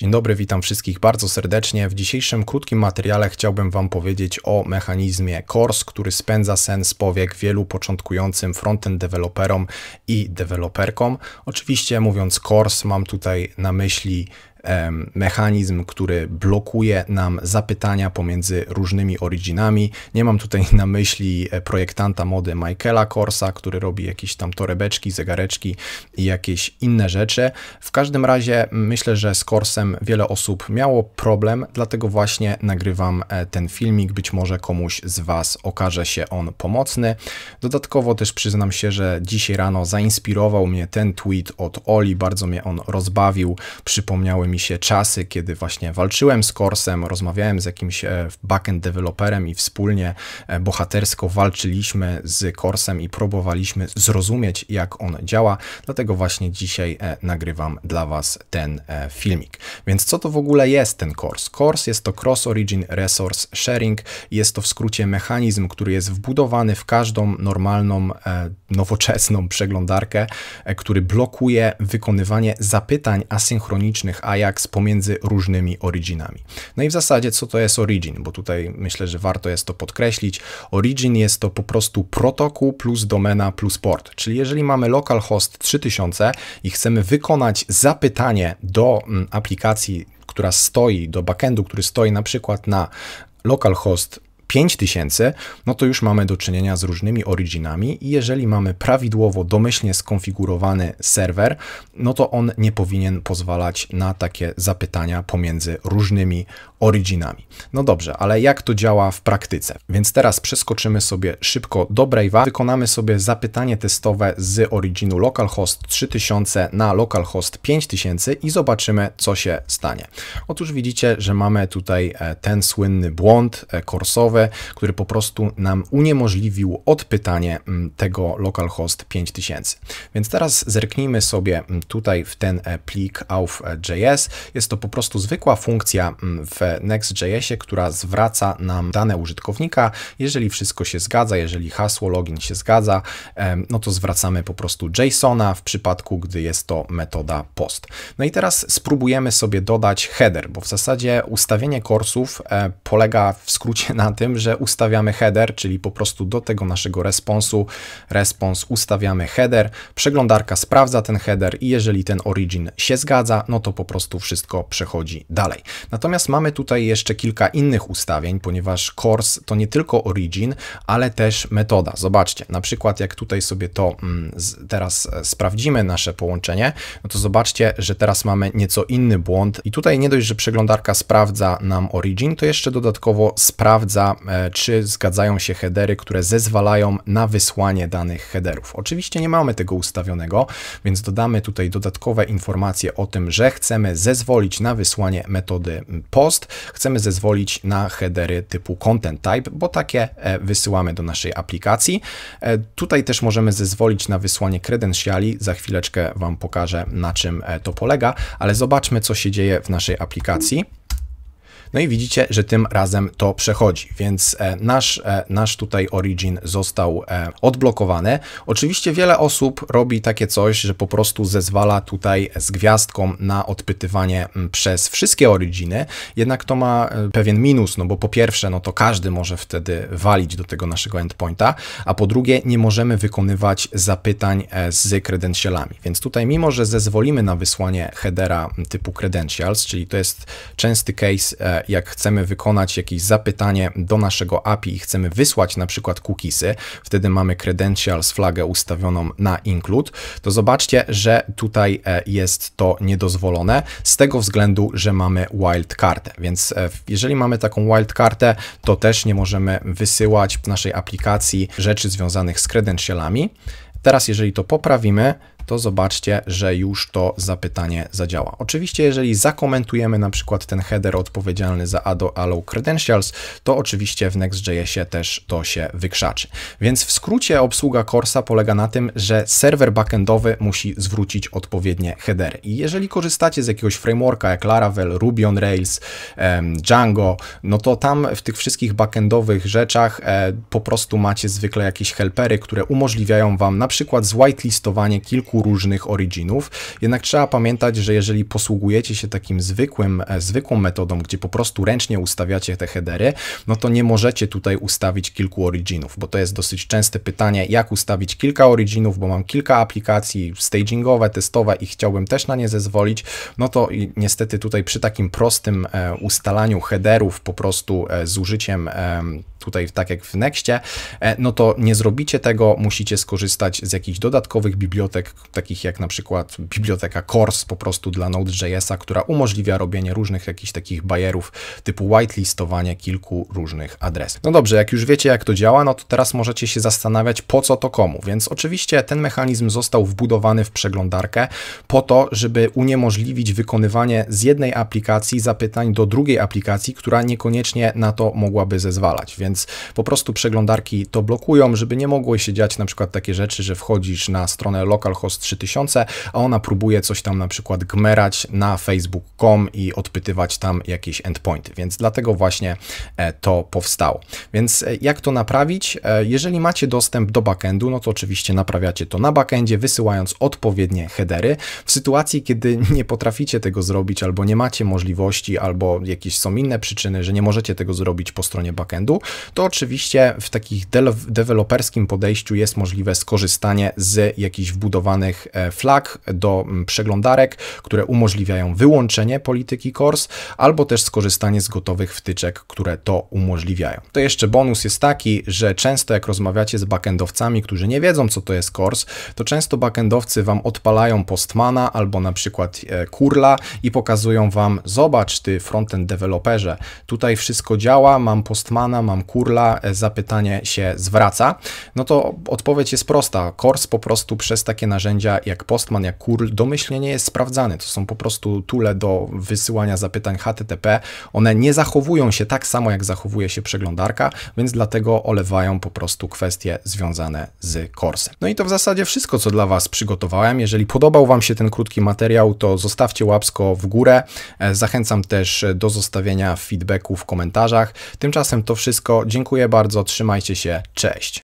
Dzień dobry, witam wszystkich bardzo serdecznie. W dzisiejszym krótkim materiale chciałbym Wam powiedzieć o mechanizmie CORS, który spędza sen z powiek wielu początkującym frontend deweloperom i deweloperkom. Oczywiście mówiąc CORS mam tutaj na myśli mechanizm, który blokuje nam zapytania pomiędzy różnymi originami. Nie mam tutaj na myśli e, projektanta mody Michaela Korsa, który robi jakieś tam torebeczki, zegareczki i jakieś inne rzeczy. W każdym razie myślę, że z Korsem wiele osób miało problem, dlatego właśnie nagrywam e, ten filmik. Być może komuś z Was okaże się on pomocny. Dodatkowo też przyznam się, że dzisiaj rano zainspirował mnie ten tweet od Oli, bardzo mnie on rozbawił, przypomniały mi mi się czasy, kiedy właśnie walczyłem z Korsem, rozmawiałem z jakimś e, backend deweloperem i wspólnie e, bohatersko walczyliśmy z Korsem i próbowaliśmy zrozumieć, jak on działa. Dlatego właśnie dzisiaj e, nagrywam dla Was ten filmik. Więc co to w ogóle jest ten Kors? Kors jest to Cross Origin Resource Sharing. Jest to w skrócie mechanizm, który jest wbudowany w każdą normalną, nowoczesną przeglądarkę, który blokuje wykonywanie zapytań asynchronicznych AI Ajax pomiędzy różnymi originami. No i w zasadzie co to jest origin, bo tutaj myślę, że warto jest to podkreślić. Origin jest to po prostu protokół plus domena plus port, czyli jeżeli mamy localhost 3000 i chcemy wykonać zapytanie do mm, aplikacji która stoi, do backendu, który stoi na przykład na localhost 5000, no to już mamy do czynienia z różnymi originami i jeżeli mamy prawidłowo, domyślnie skonfigurowany serwer, no to on nie powinien pozwalać na takie zapytania pomiędzy różnymi originami. No dobrze, ale jak to działa w praktyce? Więc teraz przeskoczymy sobie szybko do Brave'a, wykonamy sobie zapytanie testowe z originu localhost 3000 na localhost 5000 i zobaczymy, co się stanie. Otóż widzicie, że mamy tutaj e, ten słynny błąd e, korsowy, który po prostu nam uniemożliwił odpytanie mm, tego localhost 5000. Więc teraz zerknijmy sobie mm, tutaj w ten e, plik auth.js. E, jest to po prostu zwykła funkcja mm, w Next.jsie, która zwraca nam dane użytkownika. Jeżeli wszystko się zgadza, jeżeli hasło login się zgadza, no to zwracamy po prostu JSONa w przypadku, gdy jest to metoda post. No i teraz spróbujemy sobie dodać header, bo w zasadzie ustawienie kursów e, polega w skrócie na tym, tym, że ustawiamy header, czyli po prostu do tego naszego responsu, respons ustawiamy header, przeglądarka sprawdza ten header i jeżeli ten origin się zgadza, no to po prostu wszystko przechodzi dalej. Natomiast mamy tutaj jeszcze kilka innych ustawień, ponieważ course to nie tylko origin, ale też metoda. Zobaczcie, na przykład jak tutaj sobie to mm, teraz e, sprawdzimy nasze połączenie, no to zobaczcie, że teraz mamy nieco inny błąd i tutaj nie dość, że przeglądarka sprawdza nam origin, to jeszcze dodatkowo sprawdza E, czy zgadzają się headery, które zezwalają na wysłanie danych headerów. Oczywiście nie mamy tego ustawionego, więc dodamy tutaj dodatkowe informacje o tym, że chcemy zezwolić na wysłanie metody post, chcemy zezwolić na headery typu content type, bo takie e, wysyłamy do naszej aplikacji. E, tutaj też możemy zezwolić na wysłanie kredensiali, za chwileczkę Wam pokażę na czym to polega, ale zobaczmy co się dzieje w naszej aplikacji. No i widzicie, że tym razem to przechodzi, więc e, nasz, e, nasz tutaj origin został e, odblokowany. Oczywiście wiele osób robi takie coś, że po prostu zezwala tutaj z gwiazdką na odpytywanie przez wszystkie originy, jednak to ma pewien minus, no bo po pierwsze, no to każdy może wtedy walić do tego naszego endpointa, a po drugie nie możemy wykonywać zapytań z credentialami, więc tutaj mimo, że zezwolimy na wysłanie headera typu credentials, czyli to jest częsty case jak chcemy wykonać jakieś zapytanie do naszego API i chcemy wysłać na przykład cookiesy, wtedy mamy credentials flagę ustawioną na include, to zobaczcie, że tutaj e, jest to niedozwolone z tego względu, że mamy wildcard. Więc e, jeżeli mamy taką wildcartę, to też nie możemy wysyłać w naszej aplikacji rzeczy związanych z credentialami. Teraz, jeżeli to poprawimy, to zobaczcie, że już to zapytanie zadziała. Oczywiście, jeżeli zakomentujemy na przykład ten header odpowiedzialny za ADO Allow Credentials, to oczywiście w Next.jsie też to się wykrzaczy. Więc w skrócie obsługa Corsa polega na tym, że serwer backendowy musi zwrócić odpowiednie headery. I jeżeli korzystacie z jakiegoś frameworka jak Laravel, Ruby on Rails, Django, no to tam w tych wszystkich backendowych rzeczach e, po prostu macie zwykle jakieś helpery, które umożliwiają Wam na przykład zwhitelistowanie kilku kilku różnych originów. Jednak trzeba pamiętać, że jeżeli posługujecie się takim zwykłym, e, zwykłą metodą, gdzie po prostu ręcznie ustawiacie te headery, no to nie możecie tutaj ustawić kilku originów, bo to jest dosyć częste pytanie, jak ustawić kilka originów, bo mam kilka aplikacji stagingowe, testowe i chciałbym też na nie zezwolić, no to niestety tutaj przy takim prostym e, ustalaniu headerów po prostu e, z użyciem tutaj tak jak w Nexcie, e, no to nie zrobicie tego, musicie skorzystać z jakichś dodatkowych bibliotek, takich jak na przykład biblioteka Cors po prostu dla Node.jsa, która umożliwia robienie różnych jakichś takich bajerów typu whitelistowanie kilku różnych adresów. No dobrze, jak już wiecie jak to działa, no to teraz możecie się zastanawiać po co to komu, więc oczywiście ten mechanizm został wbudowany w przeglądarkę po to, żeby uniemożliwić wykonywanie z jednej aplikacji zapytań do drugiej aplikacji, która niekoniecznie na to mogłaby zezwalać, więc więc po prostu przeglądarki to blokują, żeby nie mogły się dziać na przykład takie rzeczy, że wchodzisz na stronę localhost 3000, a ona próbuje coś tam na przykład gmerać na facebook.com i odpytywać tam jakieś endpointy, więc dlatego właśnie e, to powstało. Więc e, jak to naprawić? E, jeżeli macie dostęp do backendu, no to oczywiście naprawiacie to na backendzie, wysyłając odpowiednie headery. W sytuacji, kiedy nie potraficie tego zrobić, albo nie macie możliwości, albo jakieś są inne przyczyny, że nie możecie tego zrobić po stronie backendu, to oczywiście w takich deweloperskim podejściu jest możliwe skorzystanie z jakichś wbudowanych e, flag do przeglądarek, które umożliwiają wyłączenie polityki CORS, albo też skorzystanie z gotowych wtyczek, które to umożliwiają. To jeszcze bonus jest taki, że często jak rozmawiacie z backendowcami, którzy nie wiedzą co to jest CORS, to często backendowcy Wam odpalają Postmana albo na przykład e, Kurla i pokazują Wam, zobacz Ty frontend deweloperze, tutaj wszystko działa, mam Postmana, mam Kurla, kurla e, zapytanie się zwraca? No to odpowiedź jest prosta. Kors po prostu przez takie narzędzia jak Postman, jak Kurl domyślnie nie jest sprawdzany. To są po prostu tule do wysyłania zapytań HTTP. One nie zachowują się tak samo, jak zachowuje się przeglądarka, więc dlatego olewają po prostu kwestie związane z korsem. No i to w zasadzie wszystko, co dla Was przygotowałem. Jeżeli podobał Wam się ten krótki materiał, to zostawcie łapsko w górę. E, zachęcam też do zostawienia feedbacku w komentarzach. Tymczasem to wszystko dziękuję bardzo, trzymajcie się, cześć.